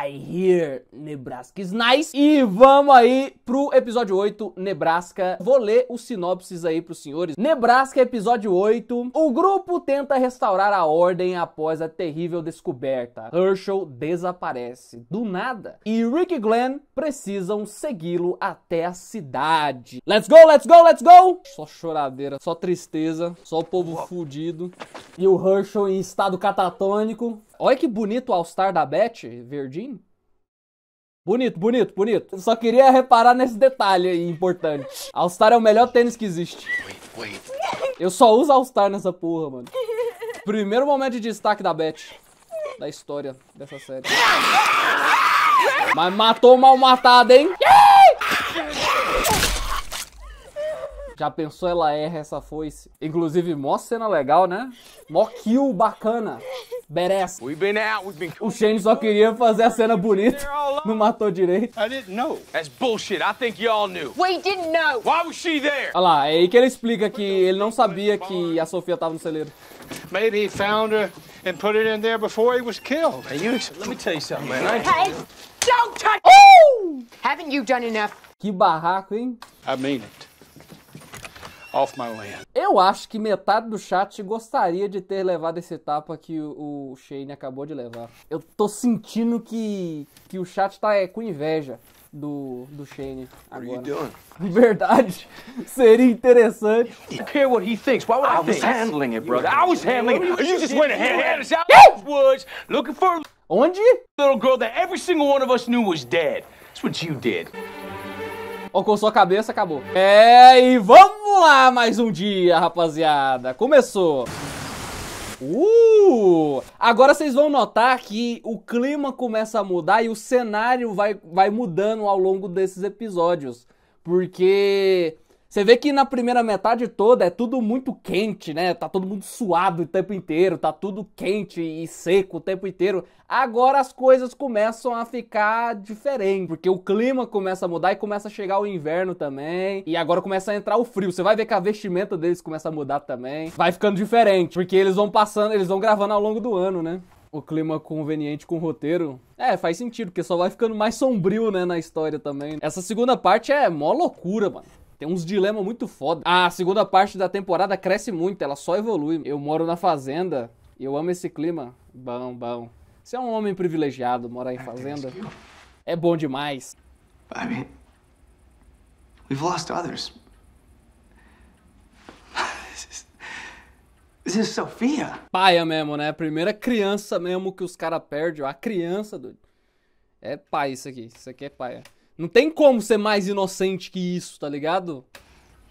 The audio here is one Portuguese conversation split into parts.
I Hear Nebraska is Nice. E vamos aí pro episódio 8, Nebraska. Vou ler os sinopses aí pros senhores. Nebraska, episódio 8. O grupo tenta restaurar a ordem após a terrível descoberta. Herschel desaparece do nada e Rick e Glenn precisam segui-lo até a cidade. Let's go, let's go, let's go! Só choradeira, só tristeza, só o povo fudido e o Herschel em estado catatônico Olha que bonito o All-Star da Bet, verdinho. Bonito, bonito, bonito. Eu só queria reparar nesse detalhe aí importante. All-Star é o melhor tênis que existe. Eu só uso All-Star nessa porra, mano. Primeiro momento de destaque da Bet. Da história dessa série. Mas matou mal matado, hein? Já pensou ela erra essa foice? Inclusive, mó cena legal, né? Mó kill bacana. Badass. We've been out, we've been... O Shane só queria fazer a cena bonita, não matou direito. I didn't know. That's bullshit, I think y'all knew. We didn't know. Why was she there? Olha lá, é aí que ele explica que ele não sabia que a Sofia tava no celeiro. Maybe he found her and put it in there before he was killed. Hey, you, let me tell you something, man. Hey, don't touch... Oh! Haven't you done enough? Que barraco, hein? I mean it off my land. Eu acho que metade do chat gostaria de ter levado esse tapa que o, Shane acabou de levar. Eu tô sentindo que, que o chat tá é, com inveja do, do Shane agora. Verdade. Seria interessante. I don't care what he thinks. Why would I, I was handling it, brother. I was handling it. You just went ahead and out woods looking for Onde? little girl that every single one of us knew was dead. That's what you did. Ou com sua cabeça, acabou. É, e vamos lá mais um dia, rapaziada. Começou. Uh! Agora vocês vão notar que o clima começa a mudar e o cenário vai, vai mudando ao longo desses episódios. Porque você vê que na primeira metade toda é tudo muito quente, né? Tá todo mundo suado o tempo inteiro, tá tudo quente e seco o tempo inteiro. Agora as coisas começam a ficar diferente, porque o clima começa a mudar e começa a chegar o inverno também. E agora começa a entrar o frio. Você vai ver que a vestimenta deles começa a mudar também. Vai ficando diferente, porque eles vão passando, eles vão gravando ao longo do ano, né? o clima conveniente com o roteiro. É, faz sentido, porque só vai ficando mais sombrio, né, na história também. Essa segunda parte é mó loucura, mano. Tem uns dilemas muito foda. A segunda parte da temporada cresce muito, ela só evolui. Eu moro na fazenda, eu amo esse clima. Bom, bom. Você é um homem privilegiado, morar em ah, fazenda. É bom demais. I mean, we've lost others. This is Sofia. Paia mesmo, né? A primeira criança mesmo que os caras perdem. A criança, do É pai isso aqui. Isso aqui é paia. Não tem como ser mais inocente que isso, tá ligado? O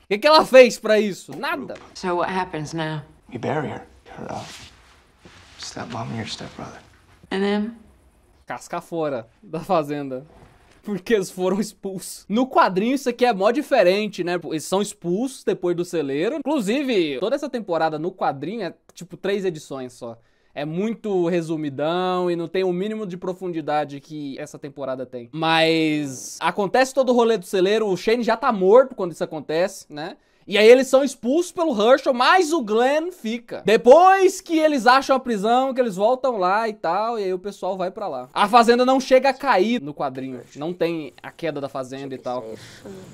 que, que ela fez pra isso? Nada. So what happens now? We bury her. Her uh, stepmom and your stepbrother. And then? Casca fora da fazenda porque eles foram expulsos. No quadrinho, isso aqui é mó diferente, né? Eles são expulsos depois do celeiro. Inclusive, toda essa temporada no quadrinho é tipo três edições só é muito resumidão e não tem o mínimo de profundidade que essa temporada tem. Mas acontece todo o rolê do celeiro, o Shane já tá morto quando isso acontece, né? E aí eles são expulsos pelo Herschel, mas o Glenn fica. Depois que eles acham a prisão, que eles voltam lá e tal, e aí o pessoal vai para lá. A fazenda não chega a cair no quadrinho. Não tem a queda da fazenda e tal.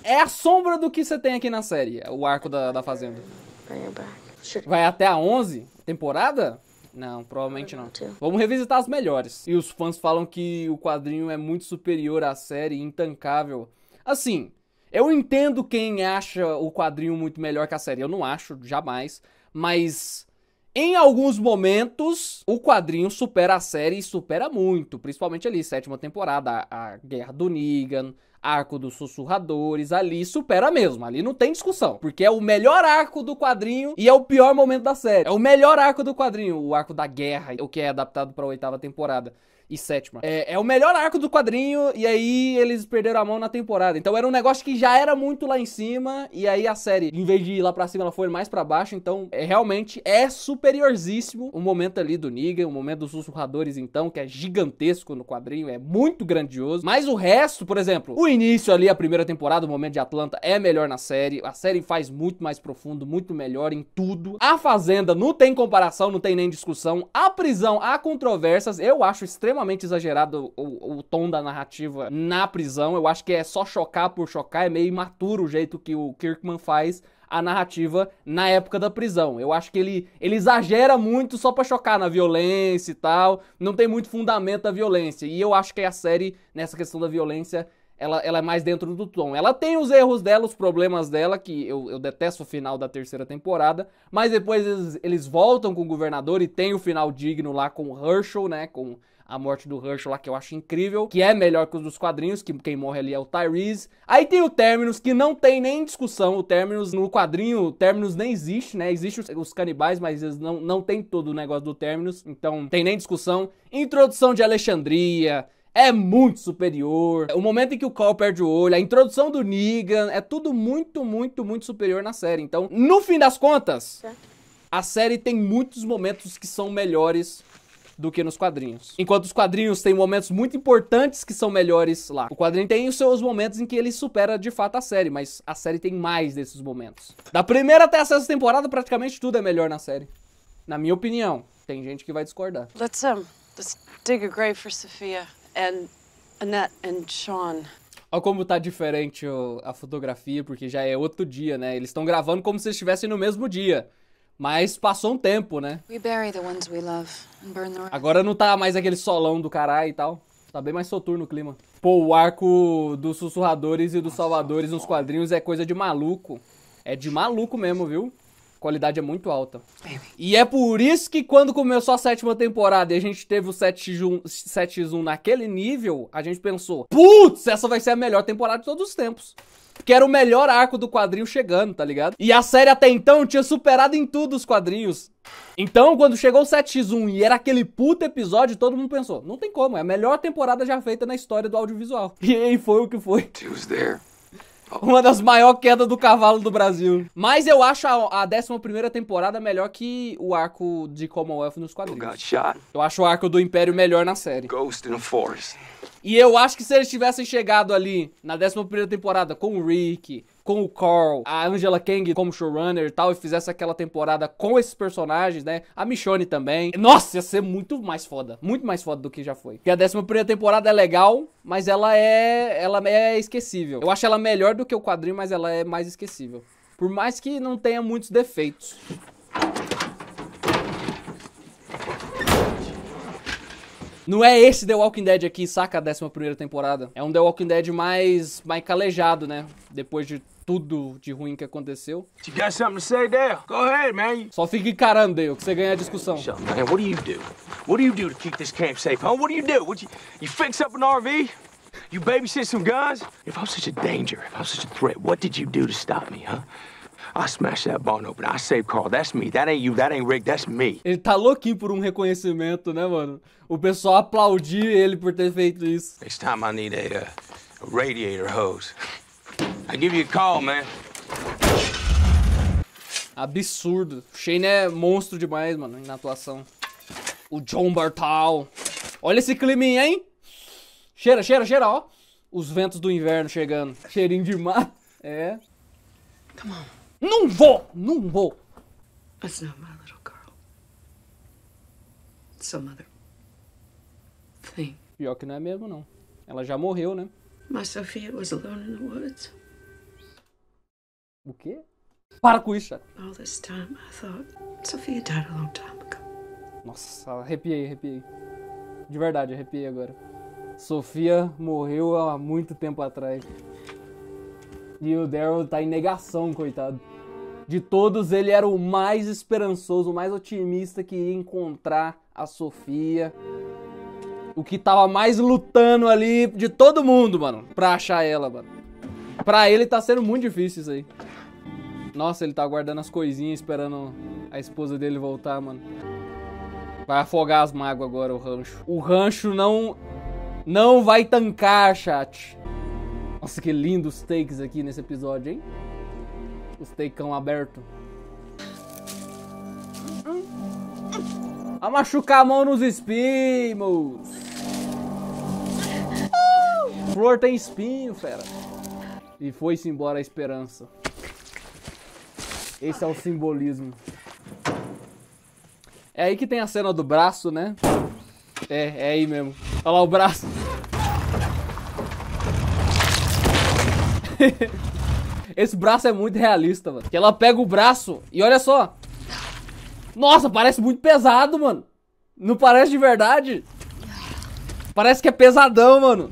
É a sombra do que você tem aqui na série, o arco da, da fazenda. Vai até a 11 temporada? Não, provavelmente não. Vamos revisitar as melhores. E os fãs falam que o quadrinho é muito superior à série, intancável. Assim, eu entendo quem acha o quadrinho muito melhor que a série. Eu não acho, jamais. Mas em alguns momentos, o quadrinho supera a série e supera muito, principalmente ali, sétima temporada, a, a Guerra do Negan, Arco dos Sussurradores, ali supera mesmo, ali não tem discussão, porque é o melhor arco do quadrinho e é o pior momento da série. É o melhor arco do quadrinho, o arco da guerra, o que é adaptado para a oitava temporada e sétima. É, é, o melhor arco do quadrinho, e aí eles perderam a mão na temporada. Então era um negócio que já era muito lá em cima, e aí a série, em vez de ir lá pra cima, ela foi mais para baixo. Então é, realmente é superiorzíssimo o momento ali do Negan, o momento dos sussurradores, então, que é gigantesco no quadrinho, é muito grandioso. Mas o resto, por exemplo, o início ali, a primeira temporada, o momento de Atlanta, é melhor na série. A série faz muito mais profundo, muito melhor em tudo. A Fazenda não tem comparação, não tem nem discussão. A prisão, há controvérsias, eu acho extremamente extremamente exagerado o, o, o, tom da narrativa na prisão. Eu acho que é só chocar por chocar, é meio imaturo o jeito que o Kirkman faz a narrativa na época da prisão. Eu acho que ele, ele exagera muito só para chocar na violência e tal. Não tem muito fundamento a violência. E eu acho que é a série, nessa questão da violência, ela, ela é mais dentro do tom. Ela tem os erros dela, os problemas dela, que eu, eu detesto o final da terceira temporada, mas depois eles, eles voltam com o governador e tem o final digno lá com o Herschel, né? Com a morte do Herschel lá, que eu acho incrível, que é melhor que os dos quadrinhos, que quem morre ali é o Tyrese. Aí tem o Terminus, que não tem nem discussão, o Terminus no quadrinho, o Terminus nem existe, né? Existem os, os, canibais, mas eles não, não tem todo o negócio do Terminus, então tem nem discussão. Introdução de Alexandria, é muito superior. O momento em que o Cole perde o olho, a introdução do Negan, é tudo muito, muito, muito superior na série. Então, no fim das contas, a série tem muitos momentos que são melhores do que nos quadrinhos. Enquanto os quadrinhos têm momentos muito importantes que são melhores lá. O quadrinho tem os seus momentos em que ele supera de fato a série, mas a série tem mais desses momentos. Da primeira até a sexta temporada, praticamente tudo é melhor na série. Na minha opinião. Tem gente que vai discordar. Let's, um, let's dig a grave for Sophia and Annette and Sean. Olha como tá diferente o, a fotografia, porque já é outro dia, né? Eles estão gravando como se estivessem no mesmo dia. Mas passou um tempo, né? Agora não tá mais aquele solão do caralho e tal. Tá bem mais soturno o clima. Pô, o arco dos sussurradores e dos salvadores nos quadrinhos é coisa de maluco. É de maluco mesmo, viu? qualidade é muito alta. E é por isso que quando começou a sétima temporada e a gente teve o 7x1 naquele nível, a gente pensou, putz, essa vai ser a melhor temporada de todos os tempos. Que era o melhor arco do quadrinho chegando, tá ligado? E a série até então tinha superado em tudo os quadrinhos. Então, quando chegou o 7x1 e era aquele puto episódio, todo mundo pensou: não tem como, é a melhor temporada já feita na história do audiovisual. E aí foi o que foi. She was there. Uma das maiores quedas do cavalo do Brasil. Mas eu acho a, a 11 temporada melhor que o arco de Commonwealth nos quadrinhos. Oh, eu acho o arco do Império melhor na série. Ghost in the Forest. E eu acho que se eles tivessem chegado ali na 11 temporada com o Rick, com o Carl, a Angela Kang como showrunner e tal, e fizesse aquela temporada com esses personagens, né? A Michonne também. Nossa, ia ser muito mais foda. Muito mais foda do que já foi. Porque a 11 primeira temporada é legal, mas ela é, ela é esquecível. Eu acho ela melhor do que o quadrinho, mas ela é mais esquecível. Por mais que não tenha muitos defeitos. Não é esse The Walking Dead aqui, saca? A 11 temporada. É um The Walking Dead mais, mais calejado, né? Depois de tudo de ruim que aconteceu. You got something to say there? Go ahead, man. Só fique encarando, Dale, que você ganha a é discussão. man, what do you do? What do you do to keep this camp safe, huh? What do you do? What you, you fix up an RV? You babysit some If such a danger, if such a threat, what did you do to stop me, huh? I smashed that barn open. I saved Carl. That's me. That ain't you. That ain't Rick. That's me. Ele tá louquinho por um reconhecimento, né, mano? O pessoal aplaudir ele por ter feito isso. Next time I need a, uh, a radiator hose. I give you a call, man. Absurdo. O Shane é monstro demais, mano, na atuação. O John Bartal. Olha esse climinha, hein? Cheira, cheira, cheira, ó. Os ventos do inverno chegando. Cheirinho de mar. É. Come on. Não vou! Não vou! That's not my little girl. some other thing. Pior que não é mesmo, não. Ela já morreu, né? My Sophia was alone in the woods. O quê? Para com isso, chat. All this time I thought Sophia died a long time ago. Nossa, arrepiei, arrepiei. De verdade, arrepiei agora. Sofia morreu há muito tempo atrás. E o Daryl tá em negação, coitado. De todos, ele era o mais esperançoso, o mais otimista que ia encontrar a Sofia. O que tava mais lutando ali de todo mundo, mano, pra achar ela, mano. Pra ele tá sendo muito difícil isso aí. Nossa, ele tá guardando as coisinhas esperando a esposa dele voltar, mano. Vai afogar as mágoas agora o rancho. O rancho não não vai tancar, chat. Nossa, que lindo os takes aqui nesse episódio, hein? Os takeão aberto. A machucar a mão nos espinhos. Flor tem espinho, fera. E foi-se embora a esperança. Esse é o simbolismo. É aí que tem a cena do braço, né? É, é aí mesmo. Olha lá o braço. Esse braço é muito realista, mano. Que ela pega o braço e olha só. Nossa, parece muito pesado, mano. Não parece de verdade. Parece que é pesadão, mano.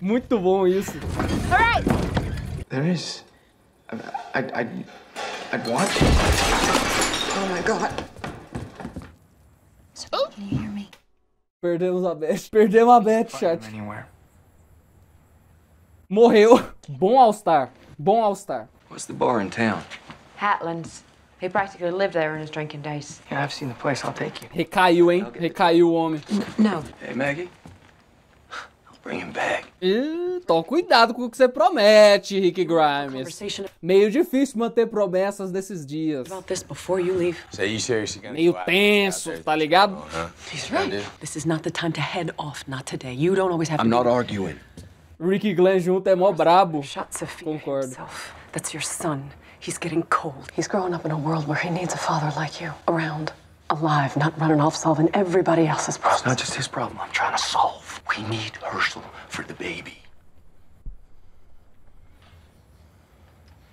Muito bom isso. There is I'd, I'd, I'd want Oh my god. So oh. can you hear me? Perdemos a Beth. Perdemos a up, chat. Anywhere. Morreu. Bom All-Star. Bom All-Star. What's the bar in town? Hatlands. He practically lived there in his drinking days. Yeah, I've seen the place. I'll take you. Recaiu, hein? He o homem. No. Hey, Maggie. Bring him back. então cuidado com o que você promete, Rick Grimes. Meio difícil manter promessas nesses dias. Meio tenso, tá ligado? I'm not arguing. Ricky Glenn junto é mó brabo. Concordo. That's your son. He's getting cold. He's growing up in a world where he needs a father like you around. Alive, not running off solving everybody else's problems. It's not just his problem I'm trying to solve. We need Herschel for the baby.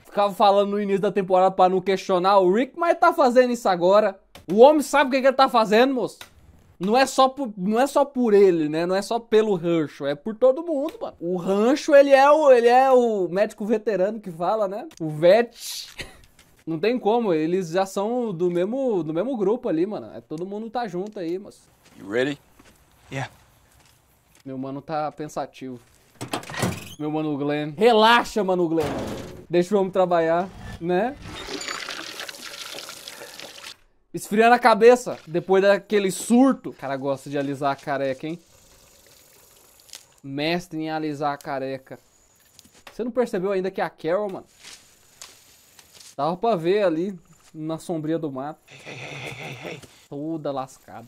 Ficava falando no início da temporada para não questionar o Rick, mas tá fazendo isso agora. O homem sabe o que, que ele tá fazendo, moço. Não é, só por, não é só por ele, né? Não é só pelo rancho, é por todo mundo, mano. O rancho, ele é o, ele é o médico veterano que fala, né? O vet. Não tem como, eles já são do mesmo, do mesmo grupo ali, mano. É, todo mundo tá junto aí, moço. You ready? Yeah. Meu mano tá pensativo. Meu mano Glenn. Relaxa, mano Glenn. Deixa o homem trabalhar, né? Esfriando a cabeça depois daquele surto. O cara gosta de alisar a careca, hein? Mestre em alisar a careca. Você não percebeu ainda que é a Carol, mano? Dava pra ver ali na sombria do mato. Toda lascada.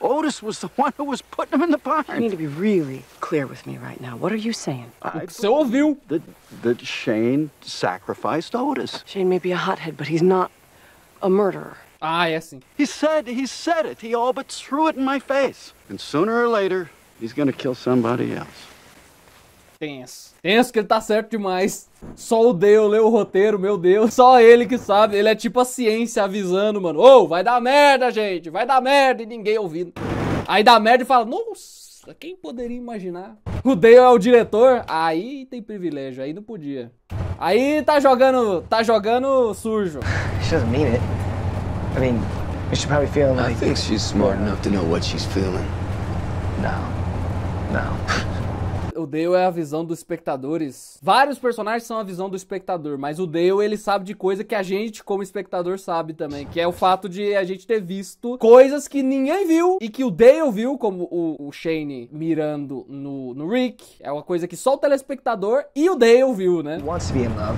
Otis was the one who was putting him in the barn. You need to be really clear with me right now. What are you saying? I told you That, that Shane sacrificed Otis. Shane may be a hothead, but he's not a murderer. Ah, yes. He said, he said it. He all but threw it in my face. And sooner or later, he's going to kill somebody else. tenso. Tenso que ele tá certo demais. Só o Deus leu o roteiro, meu Deus. Só ele que sabe. Ele é tipo a ciência avisando, mano. Ô, oh, vai dar merda, gente. Vai dar merda. E ninguém ouvindo. Aí dá merda e fala, nossa, quem poderia imaginar? O Deus é o diretor? Aí tem privilégio, aí não podia. Aí tá jogando, tá jogando sujo. She doesn't mean it. I mean, she's probably feeling like... I think she's smart enough to know what she's feeling. No. No o Dale é a visão dos espectadores. Vários personagens são a visão do espectador, mas o Dale, ele sabe de coisa que a gente, como espectador, sabe também, que é o fato de a gente ter visto coisas que ninguém viu e que o Dale viu, como o, o Shane mirando no, no Rick. É uma coisa que só o telespectador e o Dale viu, né? Ele quer ser em amor.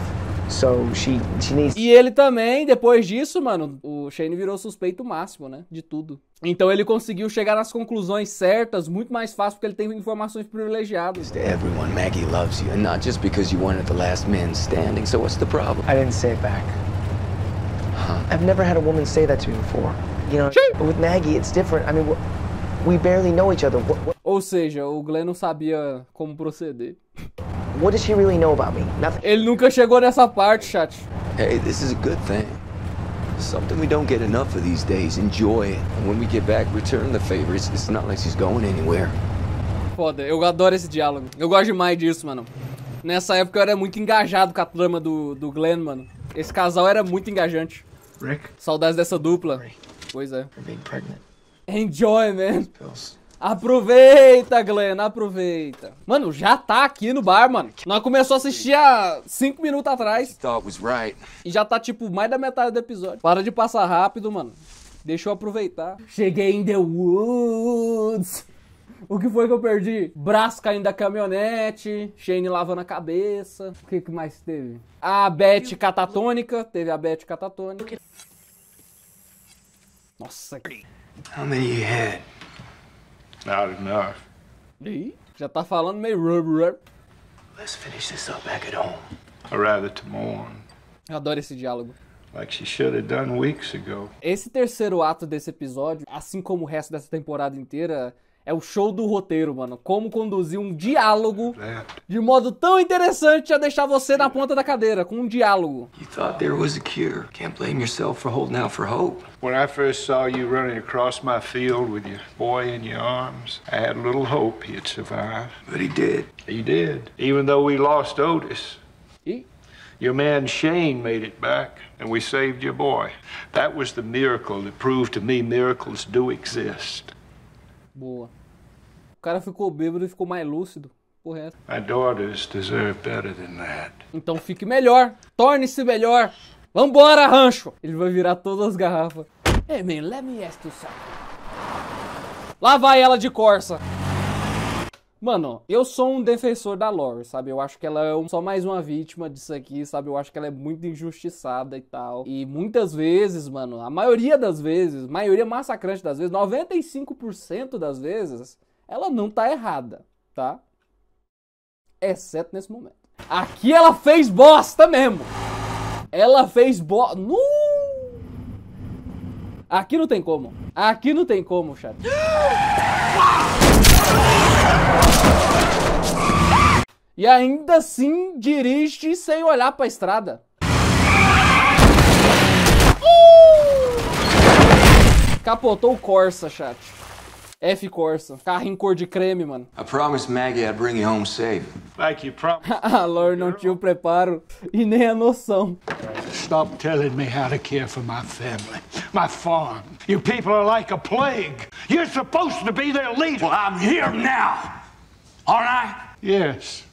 So she, she needs... E ele também, depois disso, mano, o Shane virou suspeito máximo, né? De tudo. Então ele conseguiu chegar nas conclusões certas muito mais fácil porque ele tem informações privilegiadas. To everyone, Maggie loves you, and not just because you weren't the last man standing. So what's the problem? I didn't say it back. Huh. I've never had a woman say that to me before. You know, but with Maggie it's different. I mean, we barely know each other. What, what... Ou seja, o Glenn não sabia como proceder. What does she really know about me? Nothing. Ele nunca chegou nessa parte, chat. Hey, this is a good thing. Something we don't get enough of these days. Enjoy it. And when we get back, return the favor. It's, it's not like she's going anywhere. Foda, eu adoro esse diálogo. Eu gosto demais disso, mano. Nessa época eu era muito engajado com a trama do, do Glenn, mano. Esse casal era muito engajante. Rick. Saudades dessa dupla. Rick. Pois é. Enjoy, man. Pills. Aproveita, Glenn, aproveita. Mano, já tá aqui no bar, mano. Nós começou a assistir há 5 minutos atrás. E já tá, tipo, mais da metade do episódio. Para de passar rápido, mano. Deixa eu aproveitar. Cheguei em The Woods. O que foi que eu perdi? Braço caindo da caminhonete, Shane lavando a cabeça. O que, que mais teve? A Beth catatônica. Teve a Beth catatônica. Nossa. How many you had? Not enough. Ih, já tá falando meio Let's finish this up back at home. Or rather tomorrow. Eu adoro esse diálogo. Like she should have done weeks ago. Esse terceiro ato desse episódio, assim como o resto dessa temporada inteira, é o show do roteiro, mano. Como conduzir um diálogo é de modo tão interessante a deixar você na ponta da cadeira, com um diálogo. You thought there was a cure. Can't blame yourself for holding out for hope. When I first saw you running across my field with your boy in your arms, I had little hope he'd survive. But he did. He did. Even though we lost Otis. E? Your man Shane made it back, and we saved your boy. That was the miracle that proved to me miracles do exist. Boa. O cara ficou bêbado e ficou mais lúcido. correto é My daughters deserve better than that. Então fique melhor, torne-se melhor. Vambora, rancho! Ele vai virar todas as garrafas. Hey man, let me ask you something. Lá vai ela de Corsa. Mano, eu sou um defensor da Lore, sabe? Eu acho que ela é só mais uma vítima disso aqui, sabe? Eu acho que ela é muito injustiçada e tal. E muitas vezes, mano, a maioria das vezes, maioria massacrante das vezes, 95% das vezes, ela não tá errada, tá? Exceto nesse momento. Aqui ela fez bosta mesmo! Ela fez bosta. No... Aqui não tem como. Aqui não tem como, chat. Ah! e ainda assim dirige sem olhar para a estrada. Capotou o Corsa, chat. F Corsa, carro em cor de creme, mano. I promised Maggie I'd bring you home safe. Like you promised. a ah, Lore não tinha o preparo e nem a noção. Stop telling me how to care for my family, my farm. You people are like a plague. You're supposed to be their leader. Well, I'm here now, aren't I? Yes.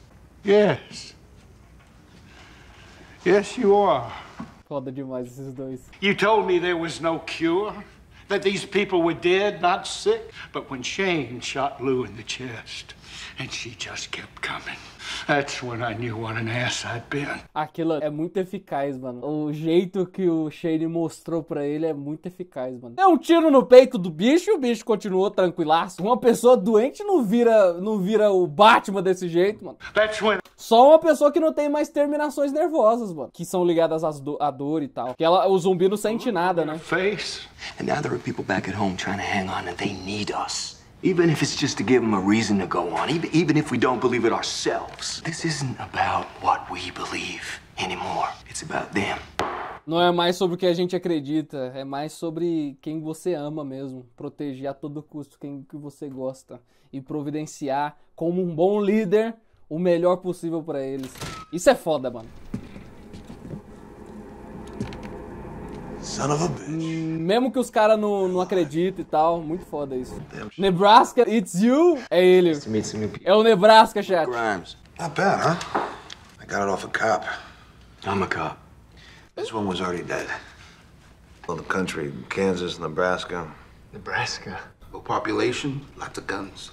Yes. Yes, you are. You told me there was no cure, that these people were dead, not sick. But when Shane shot Lou in the chest, And she just kept coming. That's when I knew what an ass I'd been. Aquilo é muito eficaz, mano. O jeito que o Shane mostrou pra ele é muito eficaz, mano. É um tiro no peito do bicho e o bicho continuou tranquilaço. Uma pessoa doente não vira, não vira o Batman desse jeito, mano. That's when... Só uma pessoa que não tem mais terminações nervosas, mano. Que são ligadas à do, dor e tal. Que ela, o zumbi não sente nada, né? Face. And now there are people back at home trying to hang on and they need us. Even if it's just to give them a reason to go on, even, even if we don't believe it ourselves. This isn't about what we believe anymore. It's about them. Não é mais sobre o que a gente acredita, é mais sobre quem você ama mesmo. Proteger a todo custo quem que você gosta e providenciar como um bom líder o melhor possível para eles. Isso é foda, mano. Son of a bitch. Mesmo que os caras não, não acreditem e tal, muito foda isso. Nebraska, it's you. É ele. É o Nebraska, chat. Grimes. Not bad, huh? I got it off a cop. I'm a cop. This one was already dead. All the country, Kansas, Nebraska. Nebraska. Low population, lots of guns.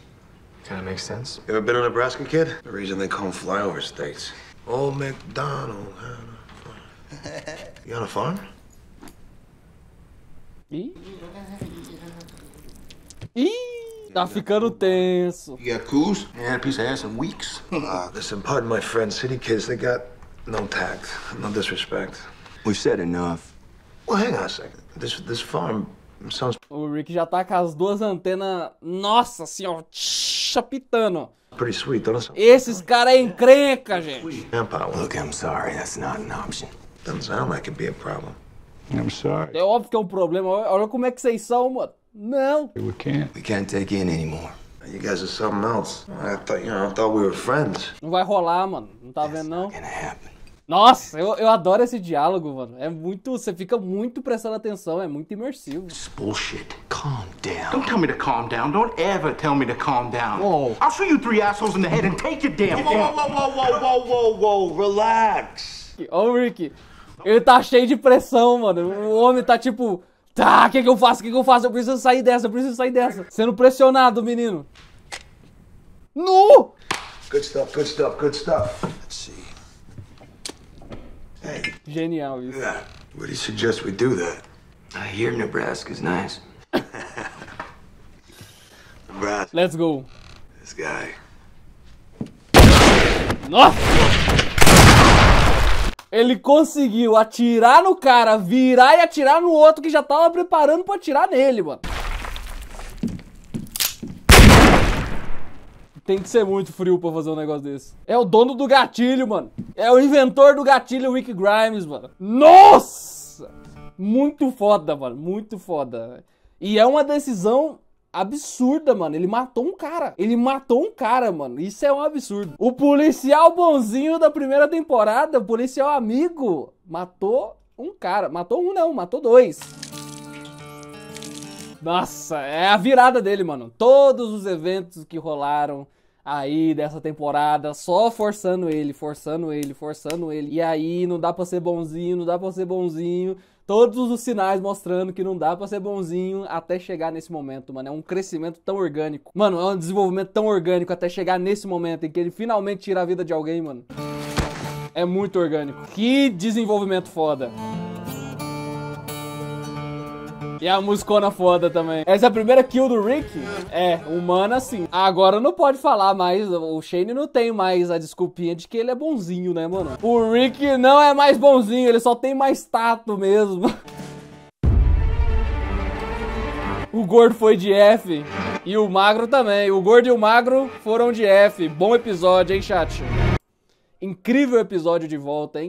Kind of makes sense. You ever been a Nebraska kid? The reason they call them flyover states. Old McDonald You on a farm? Ih. Ih. Tá ficando tenso. You Yeah, a ass in weeks. Ah, listen, pardon my friend, city kids, they got no tact, no disrespect. We've said enough. Well, hang on a second. This, this farm sounds... O Rick já tá com as duas antenas, nossa senhora, chapitando. Pretty sweet, don't it? Esses caras é encrenca, gente. Look, I'm sorry, that's not an option. Doesn't sound like it'd be a problem. I'm sorry. É óbvio que é um problema. Olha como é que vocês são, mano. Não. We can't. We can't take in anymore. You guys are something else. I thought, you know, I thought we were friends. Não vai rolar, mano. Não tá vendo, não? Nossa, eu, eu adoro esse diálogo, mano. É muito. Você fica muito prestando atenção, é muito imersivo. This bullshit. Calm down. Don't tell me to calm down. Don't ever tell me to calm down. Whoa. I'll show you three assholes in the head and take your damn. Whoa, whoa, whoa, whoa, whoa, whoa, whoa, whoa. Relax. Oh Ricky. Ele tá cheio de pressão, mano. O homem tá tipo. Tá, o que, que eu faço? O que, que eu faço? Eu preciso sair dessa, eu preciso sair dessa. Sendo pressionado, menino. No! Good stuff, good stuff, good stuff. Let's see. Hey. Genial isso. Yeah. What do you suggest we do that? I hear Nebraska's nice. Nebraska. Let's go. This guy. Nossa! Ele conseguiu atirar no cara, virar e atirar no outro que já tava preparando pra atirar nele, mano. Tem que ser muito frio pra fazer um negócio desse. É o dono do gatilho, mano. É o inventor do gatilho, Wick Grimes, mano. Nossa! Muito foda, mano. Muito foda. E é uma decisão absurda, mano. Ele matou um cara. Ele matou um cara, mano. Isso é um absurdo. O policial bonzinho da primeira temporada, o policial amigo, matou um cara. Matou um, não, matou dois. Nossa, é a virada dele, mano. Todos os eventos que rolaram aí dessa temporada, só forçando ele, forçando ele, forçando ele. E aí não dá pra ser bonzinho, não dá pra ser bonzinho todos os sinais mostrando que não dá para ser bonzinho até chegar nesse momento, mano. É um crescimento tão orgânico. Mano, é um desenvolvimento tão orgânico até chegar nesse momento em que ele finalmente tira a vida de alguém, mano. É muito orgânico. Que desenvolvimento foda. E a muscona foda também. Essa é a primeira kill do Rick é humana sim. Agora não pode falar mais, o Shane não tem mais a desculpinha de que ele é bonzinho, né, mano? O Rick não é mais bonzinho, ele só tem mais tato mesmo. O gordo foi de F. E o magro também. O gordo e o magro foram de F. Bom episódio, hein, chat? Incrível episódio de volta, hein?